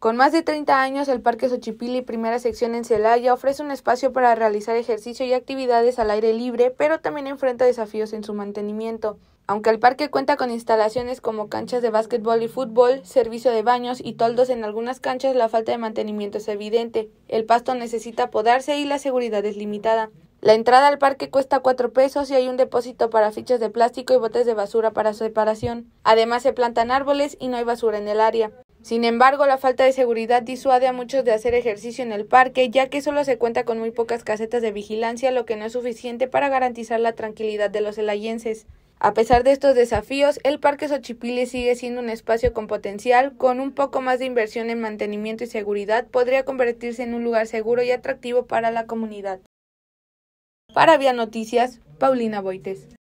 Con más de 30 años, el Parque Xochipilli Primera Sección en Celaya ofrece un espacio para realizar ejercicio y actividades al aire libre, pero también enfrenta desafíos en su mantenimiento. Aunque el parque cuenta con instalaciones como canchas de básquetbol y fútbol, servicio de baños y toldos en algunas canchas, la falta de mantenimiento es evidente. El pasto necesita podarse y la seguridad es limitada. La entrada al parque cuesta 4 pesos y hay un depósito para fichas de plástico y botes de basura para su separación. Además se plantan árboles y no hay basura en el área. Sin embargo, la falta de seguridad disuade a muchos de hacer ejercicio en el parque, ya que solo se cuenta con muy pocas casetas de vigilancia, lo que no es suficiente para garantizar la tranquilidad de los elayenses. A pesar de estos desafíos, el Parque Xochipilli sigue siendo un espacio con potencial, con un poco más de inversión en mantenimiento y seguridad podría convertirse en un lugar seguro y atractivo para la comunidad. Para Vía Noticias, Paulina Boites.